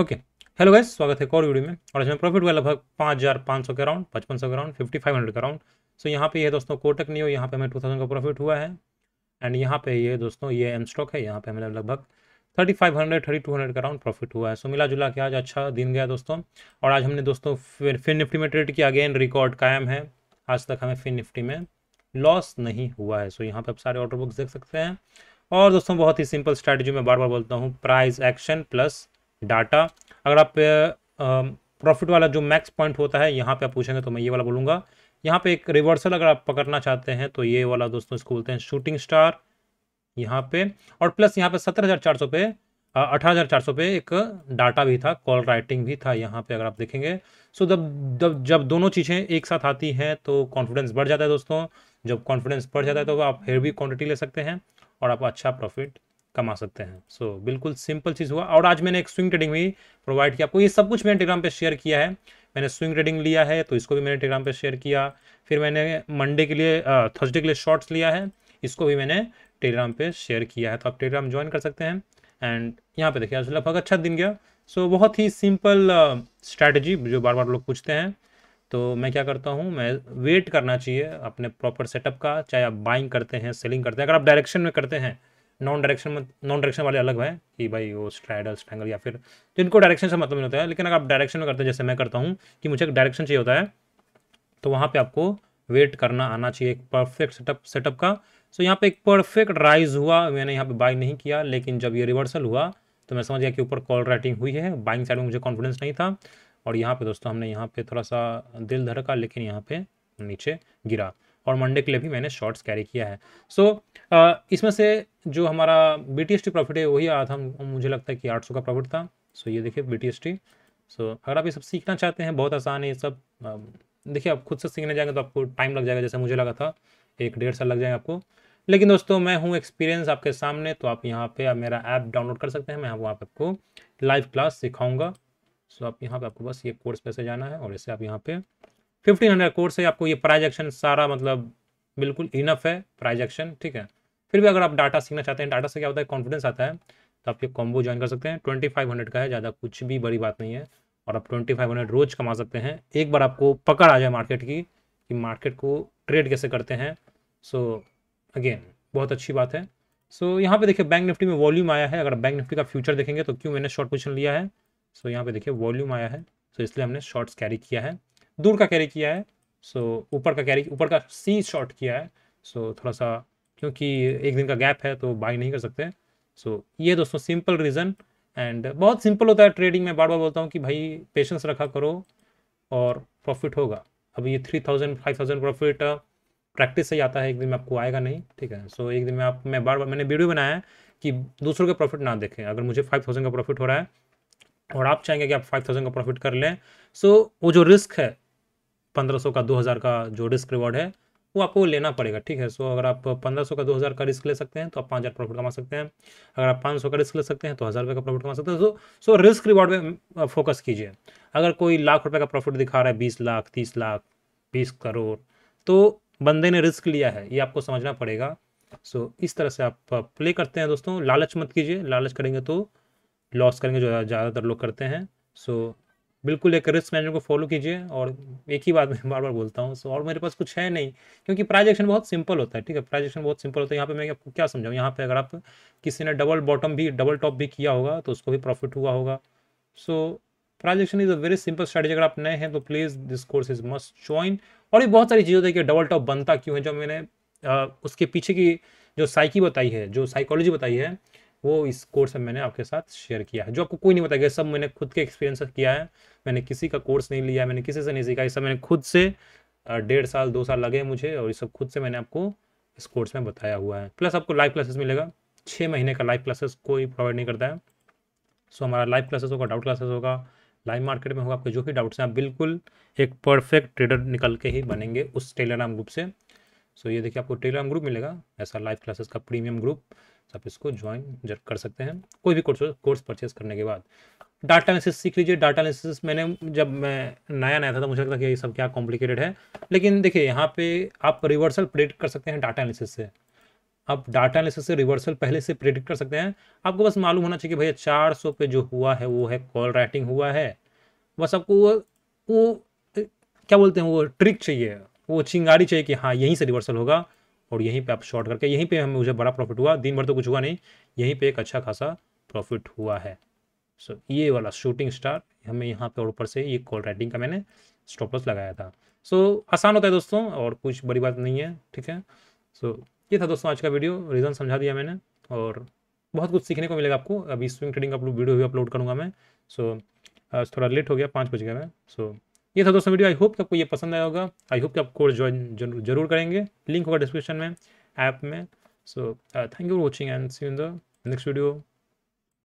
okay hello guys स्वागत है एक वीडियो में और इसमें प्रॉफिट हुआ लगभग पाँच हज़ार पाँच सौ के अराउंड पचपन सौ के अराउंड फिफ्टी फाइव हंड्रेड के अराउंड सो यहाँ पे ये दोस्तों कोटक नहीं हो यहाँ पे हमें टू थाउजेंड का प्रॉफिट हुआ है एंड यहाँ पे ये दोस्तों ये एम स्टॉक है यहाँ पे हमें लगभग thirty five hundred thirty two hundred का राउंड प्रॉफिट हुआ है सो मिला जुला के आज अच्छा दिन गया दोस्तों और आज हमने दोस्तों फिर फिन निफ्टी में ट्रेड किया अगेन रिकॉर्ड कायम है आज तक हमें फिन निफ्टी में लॉस नहीं हुआ है सो यहाँ पर आप सारे ऑर्डर बुक्स देख सकते हैं और दोस्तों बहुत ही सिंपल स्ट्रैटेजी में बार बार बोलता हूँ प्राइस एक्शन प्लस डाटा अगर आप प्रॉफिट वाला जो मैक्स पॉइंट होता है यहाँ पे आप पूछेंगे तो मैं ये वाला बोलूँगा यहाँ पे एक रिवर्सल अगर आप पकड़ना चाहते हैं तो ये वाला दोस्तों इसको बोलते हैं शूटिंग स्टार यहाँ पे और प्लस यहाँ पे सत्रह हज़ार चार सौ पे अठारह हज़ार चार सौ पे एक डाटा भी था कॉल राइटिंग भी था यहाँ पे अगर आप देखेंगे सो जब जब दोनों चीज़ें एक साथ आती हैं तो कॉन्फिडेंस बढ़ जाता है दोस्तों जब कॉन्फिडेंस बढ़ जाता है तो आप फिर भी क्वान्टिटी ले सकते हैं और आप अच्छा प्रॉफिट कमा सकते हैं सो so, बिल्कुल सिंपल चीज़ हुआ और आज मैंने एक स्विंग ट्रेडिंग भी प्रोवाइड किया आपको ये सब कुछ मैंने टेलीग्राम पे शेयर किया है मैंने स्विंग ट्रेडिंग लिया है तो इसको भी मैंने टेलीग्राम पे शेयर किया फिर मैंने मंडे के लिए थर्सडे के लिए शॉर्ट्स लिया है इसको भी मैंने टेलीग्राम पर शेयर किया है तो आप टेलीग्राम ज्वाइन कर सकते हैं एंड यहाँ पर देखिए आज लगभग अच्छा दिन गया सो so, बहुत ही सिंपल स्ट्रैटेजी जो बार बार लोग पूछते हैं तो मैं क्या करता हूँ मैं वेट करना चाहिए अपने प्रॉपर सेटअप का चाहे आप बाइंग करते हैं सेलिंग करते हैं अगर आप डायरेक्शन में करते हैं नॉन डायरेक्शन में नॉन डायरेक्शन वाले अलग हैं कि भाई वो स्ट्राइडल स्ट्रैंगल या फिर जिनको तो डायरेक्शन से मतलब नहीं होता है लेकिन अगर आप डायरेक्शन में करते हैं जैसे मैं करता हूँ कि मुझे एक डायरेक्शन चाहिए होता है तो वहाँ पर आपको वेट करना आना चाहिए एक परफेक्ट सेटअप सेटअप का सो यहाँ पे एक परफेक्ट राइज हुआ मैंने यहाँ पे बाई नहीं किया लेकिन जब ये रिवर्सल हुआ तो मैं समझ गया कि ऊपर कॉल राइटिंग हुई है बाइंग साइड में मुझे कॉन्फिडेंस नहीं था और यहाँ पे दोस्तों हमने यहाँ पे थोड़ा सा दिल धड़का लेकिन यहाँ पे नीचे गिरा और मंडे के लिए भी मैंने शॉर्ट्स कैरी किया है सो so, इसमें से जो हमारा बी टी प्रॉफिट है वही आया था मुझे लगता है कि सौ का प्रॉफिट था सो so, ये देखिए बी टी सो अगर आप ये सब सीखना चाहते हैं बहुत आसान है ये सब देखिए आप खुद से सीखने जाएंगे तो आपको टाइम लग जाएगा जैसे मुझे लगा था एक डेढ़ साल लग जाएगा आपको लेकिन दोस्तों मैं हूँ एक्सपीरियंस आपके सामने तो आप यहाँ पे आप मेरा ऐप डाउनलोड कर सकते हैं मैं वहाँ पे आपको लाइव क्लास सिखाऊंगा सो आप यहाँ पे आपको बस ये कोर्स पैसे जाना है और इसे आप यहाँ पे फिफ्टीन हंड्रेड कोर्स है आपको ये प्राइजेक्शन सारा मतलब बिल्कुल इनफ है प्राइजेक्शन ठीक है फिर भी अगर आप डाटा सीखना चाहते हैं डाटा से क्या होता है कॉन्फिडेंस आता है तो आप ये कॉम्बो ज्वाइन कर सकते हैं ट्वेंटी फाइव हंड्रेड का है ज़्यादा कुछ भी बड़ी बात नहीं है और आप ट्वेंटी फाइव हंड्रेड रोज़ कमा सकते हैं एक बार आपको पकड़ आ जाए मार्केट की कि मार्केट को ट्रेड कैसे करते हैं सो so, अगेन बहुत अच्छी बात है सो so, यहाँ पे देखिए बैंक निफ्टी में वॉल्यूम आया है अगर बैंक निफ्टी का फ्यूचर देखेंगे तो क्यों मैंने शॉर्ट पोजिशन लिया है सो so, यहाँ पे देखिए वॉल्यूम आया है सो so, इसलिए हमने शॉर्ट्स कैरी किया है दूर का कैरी किया है सो ऊपर का कैरी ऊपर का सी शॉर्ट किया है सो थोड़ा सा क्योंकि एक दिन का गैप है तो बाई नहीं कर सकते सो ये दोस्तों सिंपल रीज़न एंड बहुत सिंपल होता है ट्रेडिंग में बार बार बोलता हूँ कि भाई पेशेंस रखा करो और प्रॉफिट होगा अब ये three thousand five thousand profit practice से ही आता है एक दिन में आपको आएगा नहीं ठीक है सो so, एक दिन में आप मैं बार बार मैंने वीडियो बनाया है कि दूसरों का प्रॉफिट ना देखें अगर मुझे फाइव थाउजेंड का प्रॉफिट हो रहा है और आप चाहेंगे कि आप फाइव थाउजेंड का प्रॉफिट कर लें सो so, वो जो रिस्क है पंद्रह का दो का जो रिस्क रिवॉर्ड है वो आपको लेना पड़ेगा ठीक है सो अगर आप पंद्रह सौ का दो हज़ार का रिस्क ले सकते हैं तो आप पाँच हज़ार प्रॉफिट कमा सकते हैं अगर आप पाँच सौ का रिस्क ले सकते हैं तो हज़ार रुपये का प्रॉफिट कमा सकते हैं सो सो रिस्क रिवॉर्ड पे फोकस कीजिए अगर कोई लाख रुपये का प्रॉफिट दिखा रहा है बीस लाख तीस लाख बीस करोड़ तो बंदे ने रिस्क लिया है ये आपको समझना पड़ेगा सो so, इस तरह से आप प्ले करते हैं दोस्तों लालच मत कीजिए लालच करेंगे तो लॉस करेंगे जो ज़्यादातर लोग करते हैं सो so, बिल्कुल एक रिस्क मैनेजमेंट को फॉलो कीजिए और एक ही बात मैं बार बार बोलता हूँ सो और मेरे पास कुछ है नहीं क्योंकि प्राइजेक्शन बहुत सिंपल होता है ठीक है प्राइजेक्शन बहुत सिंपल होता है यहाँ पे मैं आपको क्या समझाऊँ यहाँ पे अगर आप किसी ने डबल बॉटम भी डबल टॉप भी किया होगा तो उसको भी प्रॉफिट हुआ होगा so price action is a very simple strategy अगर आप नए हैं तो please this course is must join और भी बहुत सारी चीज़ें होती है कि डबल टॉप बनता क्यों है जो मैंने आ, उसके पीछे की जो साइकी बताई है जो साइकोलॉजी बताई है वो इस कोर्स में मैंने आपके साथ शेयर किया है जो आपको कोई नहीं बताया गया सब मैंने खुद के एक्सपीरियंस किया है मैंने किसी का कोर्स नहीं लिया मैंने किसी से नहीं सीखा सब मैंने खुद से डेढ़ साल दो साल लगे मुझे और ये सब खुद से मैंने आपको इस कोर्स में बताया हुआ है प्लस आपको लाइव क्लासेस मिलेगा छः महीने का लाइव क्लासेस कोई प्रोवाइड नहीं करता है सो हमारा लाइव क्लासेस होगा डाउट क्लासेस होगा लाइव मार्केट में होगा आपके जो भी डाउट्स हैं आप बिल्कुल एक परफेक्ट ट्रेडर निकल के ही बनेंगे उस टेलर नाम ग्रुप से सो ये देखिए आपको टेलीग्राम ग्रुप मिलेगा ऐसा लाइव क्लासेस का प्रीमियम ग्रुप तो आप इसको ज्वाइन कर सकते हैं कोई भी कोर्स कोर्स परचेज करने के बाद डाटा एनालिसिस सीख लीजिए डाटा एनालिसिस मैंने जब मैं नया नया था तो मुझे लगता कि ये सब क्या कॉम्प्लिकेटेड है लेकिन देखिए यहाँ पे आप रिवर्सल प्रेडिक्ट कर सकते हैं डाटा एनालिसिस से आप डाटा एनालिसिस से रिवर्सल पहले से प्रेडिक्ट कर सकते हैं आपको बस मालूम होना चाहिए कि भैया चार सौ पे जो हुआ है वो है कॉल राइटिंग हुआ है बस आपको वो, वो क्या बोलते हैं वो ट्रिक चाहिए वो चिंगारी चाहिए कि हाँ यहीं से रिवर्सल होगा और यहीं पे आप शॉर्ट करके यहीं पे हमें मुझे बड़ा प्रॉफिट हुआ दिन भर तो कुछ हुआ नहीं यहीं पे एक अच्छा खासा प्रॉफिट हुआ है सो so, ये वाला शूटिंग स्टार हमें यहाँ पे और ऊपर से ये कॉल राइटिंग का मैंने स्टॉपलस लगाया था सो so, आसान होता है दोस्तों और कुछ बड़ी बात नहीं है ठीक है सो so, ये था दोस्तों आज का वीडियो रीज़न समझा दिया मैंने और बहुत कुछ सीखने को मिलेगा आपको अभी स्विंग ट्रेडिंग का वीडियो भी अपलोड करूँगा मैं सो so, थोड़ा लेट हो गया पाँच बज गया मैं सो so, ये था दोस्तों वीडियो आई होप आपको ये पसंद आया होगा आई होप कि आप कोर्स ज्वाइन जरूर करेंगे लिंक होगा डिस्क्रिप्शन में ऐप में so thank you for watching and see in the next video